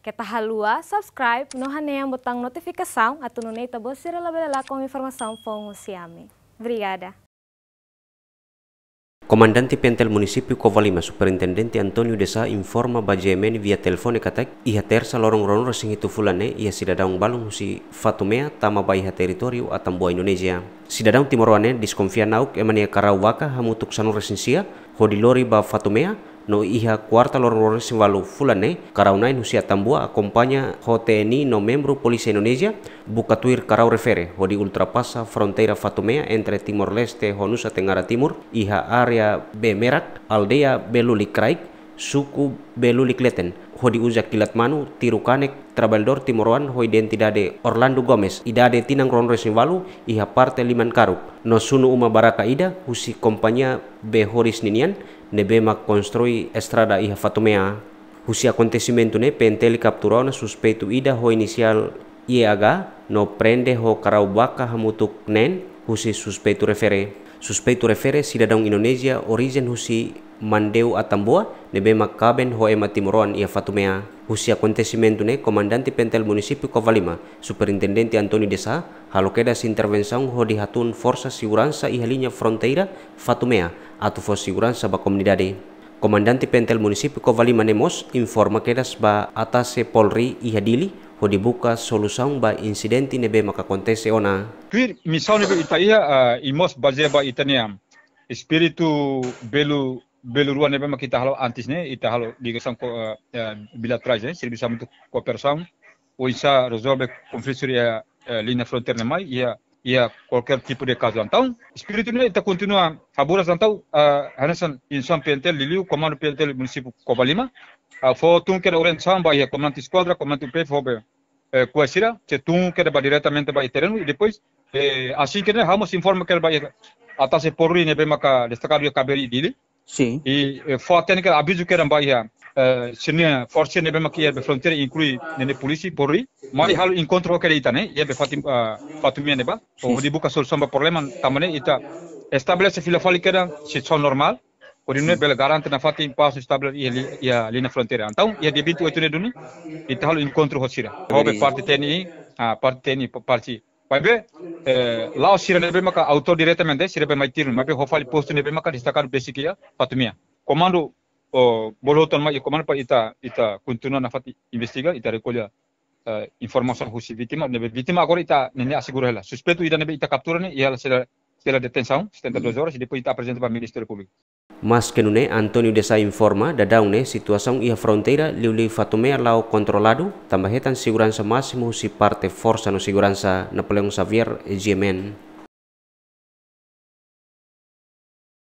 Kita halua, subscribe, no atau botão notificação, atununeita bolsira labelela com informação fongo siame. Komandan Comandante Pentel Municipio Superintenden Superintendente Antonio Desa informa Bajemen via telepon e katak iha tersa lorong lorong resing itu fulane iha sidadaung balung si Fatumea tama bai iha teritoriu atambua Indonesia. Sidadaung Timor diskonfia nauk emania karawaka hamutuk sanur resinsia hodilori ba Fatumea no iha kuartal loror simbalu fulane karaunain husia tambua kompanya JTNI no membro polisi Indonesia Bukatuir Karau refere hodi ultrapasa frontera Fatumea entre Timor Leste Honusa Tenggara Timur iha area Bemerak aldea Beluli suku Beluli hodi uzak kilat manu tiru kanek trabaldor timoruan hoi den tidade Orlando Gomez idade tinang ron resi walu iha parte liman karuk no sunu uma baraka ida husi kompanya be horis ninian nebe mak konstrui estrada iha fatumea husi akontesimentu ne penteli na suspeitu ida ho inisial iaga no prende ho karau baka hamutuk nen husi suspeitu refere suspeitu refere sida daun Indonesia origen husi mandeu Atambua, nebe makaben hoema timoroan ia fatumea husi acontecimento ne comandante pentel munisipi Kovalima superintendente Antoni Desa halokeda si intervenção hodi hatun Siguransa ihalinya ia linha fronteira fatumea atu for siguransa ba comunidade Comandante Pentel munisipi Kovalima Nemos informa kedas ba atase Polri Ihadili dibuka solução ba incidente nebe maka kontese ona. Kui missão nebe iya uh, imos ita itaniam. spiritu belu belu ruan nebe maka itahalo antes né halau ligação ko uh, ah, uh, ah, traje eh, sirbisa muito ko bisa Oisa resolve konflik suri a uh, linha lina né mai ia e a qualquer tipo de caso. Então, espírito né, está continua favoras então a em São pentel liliu comando pentel município Cobalima. A foto que era o samba e comandante esquadra, comandante pe fobe eh, coesira, que tu que era diretamente o terreno e depois eh, assim que né ramos informa que era atas e por né bem maca destacar o cabelo dele. Sim. E eh, foto que aviso que era vai a sinia força né bem maca é fronteira inclui né, né polícia porri. mari halu incontro ke ita ne yebe fatim uh, fatumia ne ba o di buka sol somba problema tamane ita establece fila fali keda si son normal o di ne bela garante na fatim pas establece ia li ia lina fronteira então ia debitu etune duni ita halu incontro hosira hobe parte teni a parte teni parti Pabe lao sira nebe maka autor directamente sira be tirun mabe hofali postu nebe maka distakar basicia e fatumia komando o boloton ma komando e komando pa ita ita na fati investiga ita rekolia Äh, informação russa vitima nebe vítima agora está nene assegura ela suspeito ita nebe ita captura e ela será será detenção 72 mm. horas e depois está apresenta para o Ministério Público Mas que nune Desa informa da ne situasaun ia fronteira liuli fatumea lao controlado tambahetan hetan máximo se si parte força no segurança Napoleão Xavier e